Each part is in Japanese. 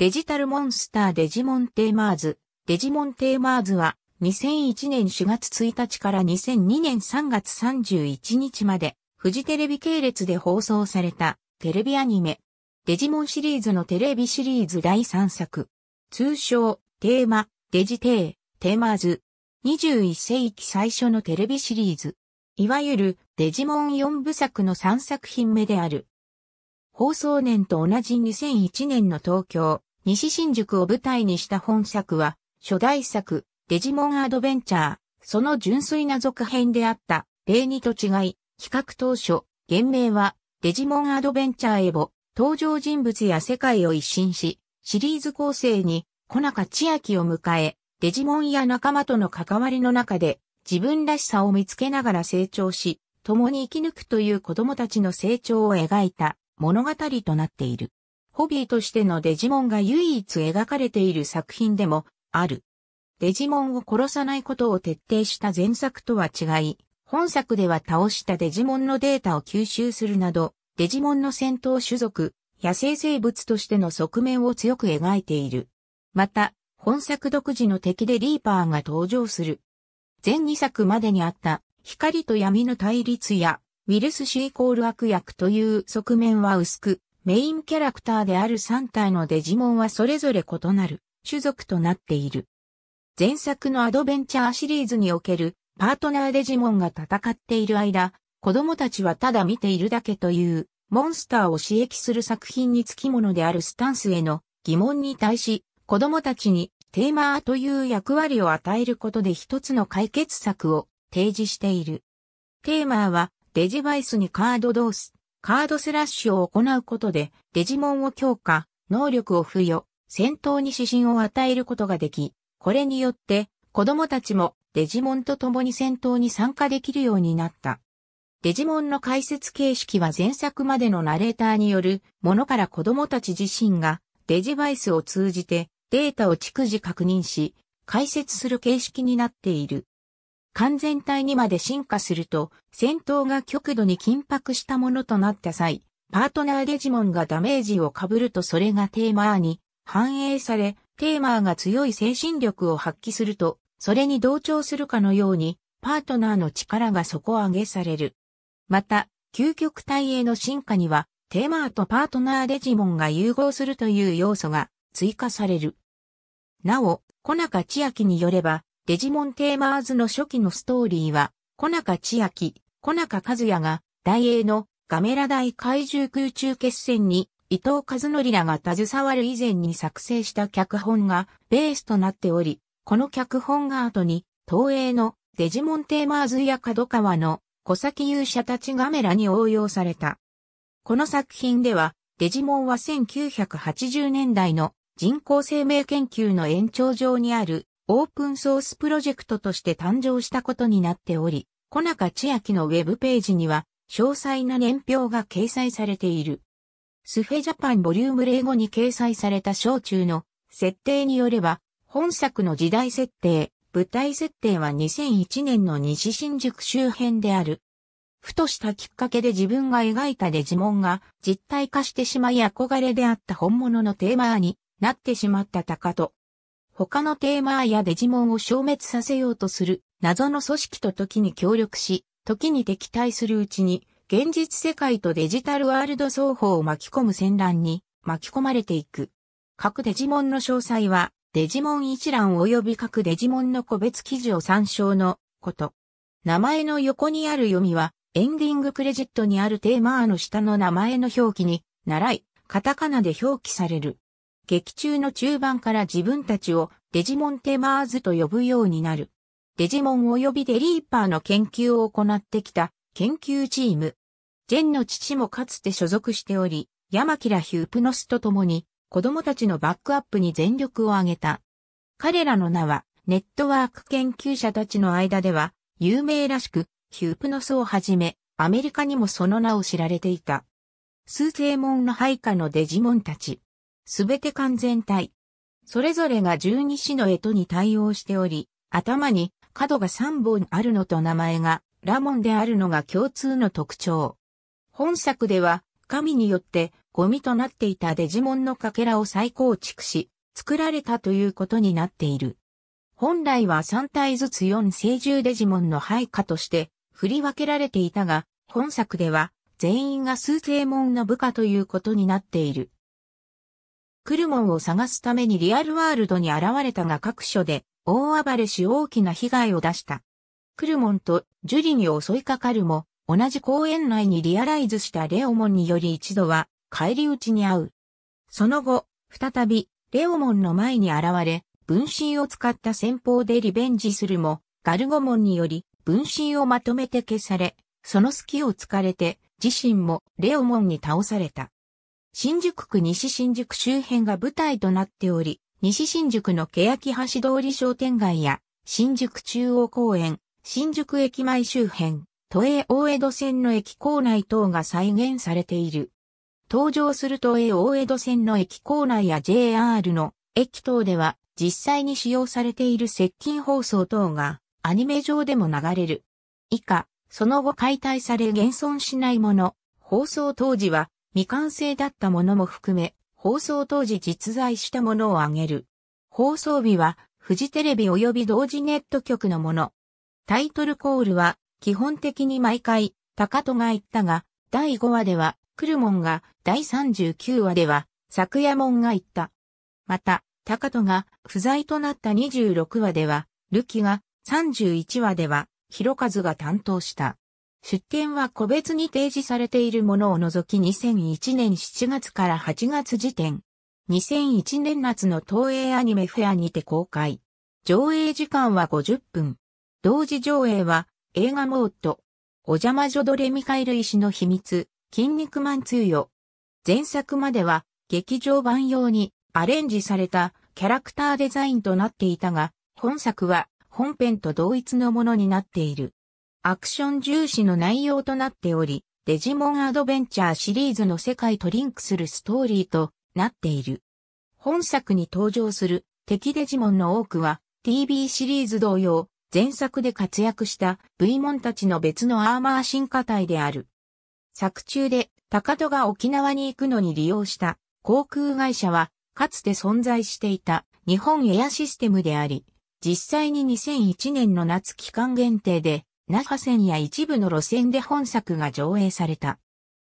デジタルモンスターデジモンテーマーズ。デジモンテーマーズは2001年4月1日から2002年3月31日までフジテレビ系列で放送されたテレビアニメ。デジモンシリーズのテレビシリーズ第3作。通称、テーマ、デジテー、テーマーズ。21世紀最初のテレビシリーズ。いわゆるデジモン4部作の3作品目である。放送年と同じ2001年の東京、西新宿を舞台にした本作は、初代作、デジモンアドベンチャー、その純粋な続編であった、例にと違い、企画当初、原名は、デジモンアドベンチャーエボ、登場人物や世界を一新し、シリーズ構成に、小中千秋を迎え、デジモンや仲間との関わりの中で、自分らしさを見つけながら成長し、共に生き抜くという子供たちの成長を描いた物語となっている。ホビーとしてのデジモンが唯一描かれている作品でもある。デジモンを殺さないことを徹底した前作とは違い、本作では倒したデジモンのデータを吸収するなど、デジモンの戦闘種族、野生生物としての側面を強く描いている。また、本作独自の敵でリーパーが登場する。前2作までにあった光と闇の対立やウィルス・シーコール悪役という側面は薄く、メインキャラクターである3体のデジモンはそれぞれ異なる種族となっている。前作のアドベンチャーシリーズにおけるパートナーデジモンが戦っている間、子供たちはただ見ているだけというモンスターを刺激する作品につきものであるスタンスへの疑問に対し、子供たちにテーマーという役割を与えることで一つの解決策を提示している。テーマーはデジバイスにカードドース、カードスラッシュを行うことで、デジモンを強化、能力を付与、戦闘に指針を与えることができ、これによって、子供たちもデジモンと共に戦闘に参加できるようになった。デジモンの解説形式は前作までのナレーターによるものから子供たち自身がデジバイスを通じてデータを逐次確認し解説する形式になっている。完全体にまで進化すると、戦闘が極度に緊迫したものとなった際、パートナーデジモンがダメージを被るとそれがテーマーに反映され、テーマーが強い精神力を発揮すると、それに同調するかのように、パートナーの力が底上げされる。また、究極体への進化には、テーマーとパートナーデジモンが融合するという要素が追加される。なお、小中千秋によれば、デジモンテーマーズの初期のストーリーは、小中千秋、小中和也が、大英のガメラ大怪獣空中決戦に、伊藤和則らが携わる以前に作成した脚本がベースとなっており、この脚本が後に、東映のデジモンテーマーズや角川の小崎勇者たちガメラに応用された。この作品では、デジモンは1980年代の人工生命研究の延長上にあるオープンソースプロジェクトとして誕生したことになっており、小中千秋のウェブページには、詳細な年表が掲載されている。スフェジャパンボリューム05に掲載された小中の設定によれば、本作の時代設定、舞台設定は2001年の西新宿周辺である。ふとしたきっかけで自分が描いたデジモンが実体化してしまい憧れであった本物のテーマーになってしまった高と、他のテーマーやデジモンを消滅させようとする謎の組織と時に協力し、時に敵対するうちに、現実世界とデジタルワールド双方を巻き込む戦乱に巻き込まれていく。各デジモンの詳細は、デジモン一覧及び各デジモンの個別記事を参照のこと。名前の横にある読みは、エンディングクレジットにあるテーマーの下の名前の表記に、習い、カタカナで表記される。劇中の中盤から自分たちをデジモンテマーズと呼ぶようになる。デジモン及びデリーパーの研究を行ってきた研究チーム。ジェンの父もかつて所属しており、山木らヒュープノスと共に子供たちのバックアップに全力を挙げた。彼らの名はネットワーク研究者たちの間では有名らしく、ヒュープノスをはじめ、アメリカにもその名を知られていた。数正門の配下のデジモンたち。すべて完全体。それぞれが十二支の絵とに対応しており、頭に角が三本あるのと名前がラモンであるのが共通の特徴。本作では、神によってゴミとなっていたデジモンのかけらを再構築し、作られたということになっている。本来は3体ずつ4成獣デジモンの配下として振り分けられていたが、本作では全員が数ー門の部下ということになっている。クルモンを探すためにリアルワールドに現れたが各所で大暴れし大きな被害を出した。クルモンとジュリに襲いかかるも、同じ公園内にリアライズしたレオモンにより一度は帰り討ちに会う。その後、再びレオモンの前に現れ、分身を使った戦法でリベンジするも、ガルゴモンにより分身をまとめて消され、その隙を突かれて自身もレオモンに倒された。新宿区西新宿周辺が舞台となっており、西新宿の欅橋通り商店街や、新宿中央公園、新宿駅前周辺、都営大江戸線の駅構内等が再現されている。登場する都営大江戸線の駅構内や JR の駅等では、実際に使用されている接近放送等が、アニメ上でも流れる。以下、その後解体され現存しないもの、放送当時は、未完成だったものも含め、放送当時実在したものを挙げる。放送日は、フジテレビ及び同時ネット局のもの。タイトルコールは、基本的に毎回、高戸が言ったが、第5話では、来るもんが、第39話では、昨夜もんが言った。また、高戸が不在となった26話では、ルキが、31話では、広和が担当した。出典は個別に提示されているものを除き2001年7月から8月時点。2001年夏の東映アニメフェアにて公開。上映時間は50分。同時上映は映画モード。お邪魔女ドレミカイル石の秘密、筋肉マン通よ。前作までは劇場版用にアレンジされたキャラクターデザインとなっていたが、本作は本編と同一のものになっている。アクション重視の内容となっており、デジモンアドベンチャーシリーズの世界とリンクするストーリーとなっている。本作に登場する敵デジモンの多くは TV シリーズ同様、前作で活躍した V モンたちの別のアーマー進化体である。作中で高戸が沖縄に行くのに利用した航空会社はかつて存在していた日本エアシステムであり、実際に2001年の夏期間限定で那覇線や一部の路線で本作が上映された。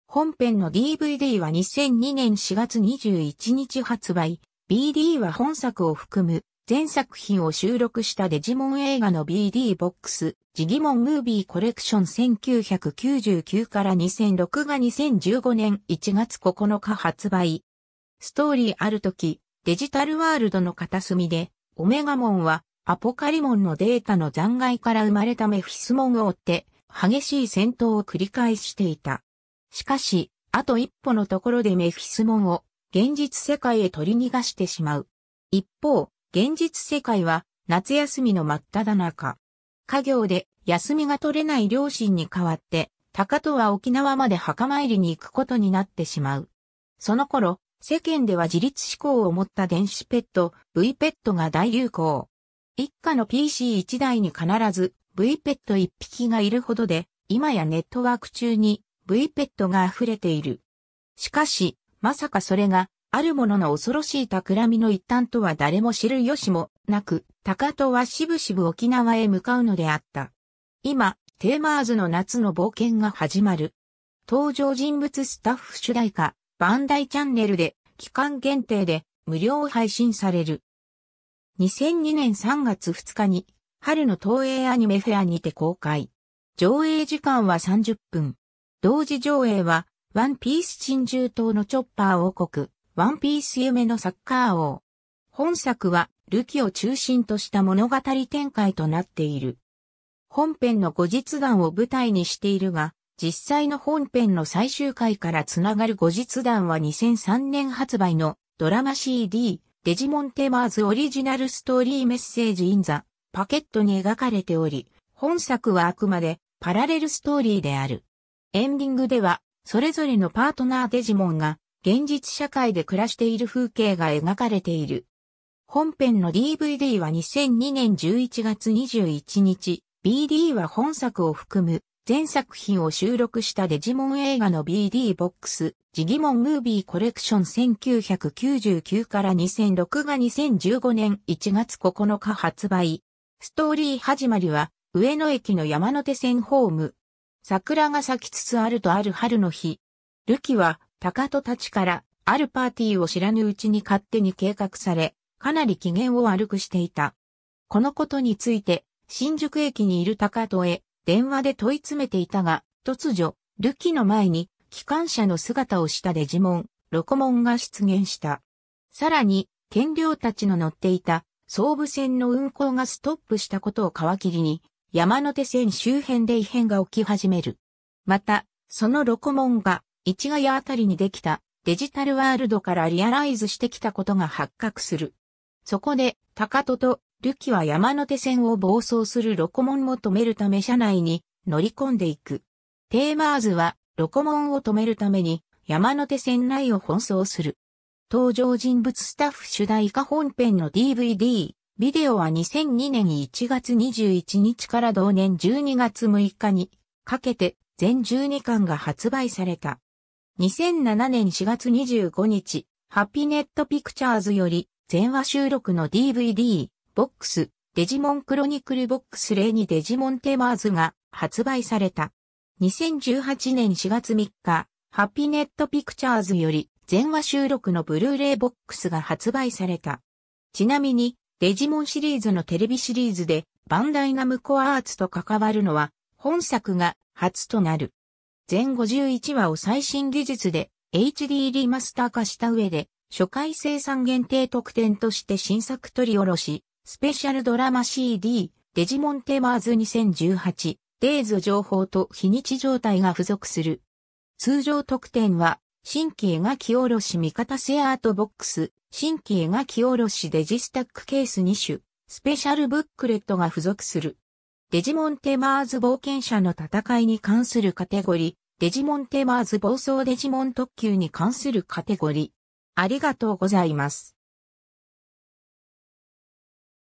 本編の DVD は2002年4月21日発売、BD は本作を含む全作品を収録したデジモン映画の BD ボックス、ジギモンムービーコレクション1999から2006が2015年1月9日発売。ストーリーある時、デジタルワールドの片隅で、オメガモンはアポカリモンのデータの残骸から生まれたメフィスモンを追って激しい戦闘を繰り返していた。しかし、あと一歩のところでメフィスモンを現実世界へ取り逃がしてしまう。一方、現実世界は夏休みの真っ只中。家業で休みが取れない両親に代わって、高戸は沖縄まで墓参りに行くことになってしまう。その頃、世間では自立志向を持った電子ペット、V ペットが大流行。一家の p c 一台に必ず v ペット一匹がいるほどで、今やネットワーク中に v ペットが溢れている。しかし、まさかそれが、あるものの恐ろしい企みの一端とは誰も知る由もなく、高戸はしぶしぶ沖縄へ向かうのであった。今、テーマーズの夏の冒険が始まる。登場人物スタッフ主題歌、バンダイチャンネルで、期間限定で無料配信される。2002年3月2日に、春の東映アニメフェアにて公開。上映時間は30分。同時上映は、ワンピース珍獣島のチョッパー王国、ワンピース夢のサッカー王。本作は、ルキを中心とした物語展開となっている。本編の後日談を舞台にしているが、実際の本編の最終回からつながる後日談は2003年発売のドラマ CD、デジモンテマーズオリジナルストーリーメッセージインザパケットに描かれており、本作はあくまでパラレルストーリーである。エンディングでは、それぞれのパートナーデジモンが現実社会で暮らしている風景が描かれている。本編の DVD は2002年11月21日、BD は本作を含む全作品を収録したデジモン映画の BD ボックス、ジギモンムービーコレクション1999から2006が2015年1月9日発売。ストーリー始まりは、上野駅の山手線ホーム。桜が咲きつつあるとある春の日。ルキは、高戸たちから、あるパーティーを知らぬうちに勝手に計画され、かなり機嫌を悪くしていた。このことについて、新宿駅にいる高戸へ、電話で問い詰めていたが、突如、ルキの前に、機関車の姿をしたデジモン、ロコモンが出現した。さらに、天領たちの乗っていた、総武線の運行がストップしたことを皮切りに、山手線周辺で異変が起き始める。また、そのロコモンが、市ヶ谷あたりにできた、デジタルワールドからリアライズしてきたことが発覚する。そこで、高戸とルキは山手線を暴走するロコモンを止めるため車内に乗り込んでいく。テーマーズはロコモンを止めるために山手線内を奔走する。登場人物スタッフ主題歌本編の DVD、ビデオは2002年1月21日から同年12月6日にかけて全12巻が発売された。2007年4月25日、ハッピネットピクチャーズより全話収録の DVD、ボックス、デジモンクロニクルボックス例にデジモンテマーズが発売された。2018年4月3日、ハッピネットピクチャーズより全話収録のブルーレイボックスが発売された。ちなみに、デジモンシリーズのテレビシリーズでバンダイナムコアーツと関わるのは本作が初となる。全51話を最新技術で HD リマスター化した上で初回生産限定特典として新作取り下ろし、スペシャルドラマ CD、デジモンテマーズ2018、デイズ情報と非日常態が付属する。通常特典は、新規描き下ろし味方セアートボックス、新規描き下ろしデジスタックケース2種、スペシャルブックレットが付属する。デジモンテマーズ冒険者の戦いに関するカテゴリー、デジモンテマーズ暴走デジモン特急に関するカテゴリー。ありがとうございます。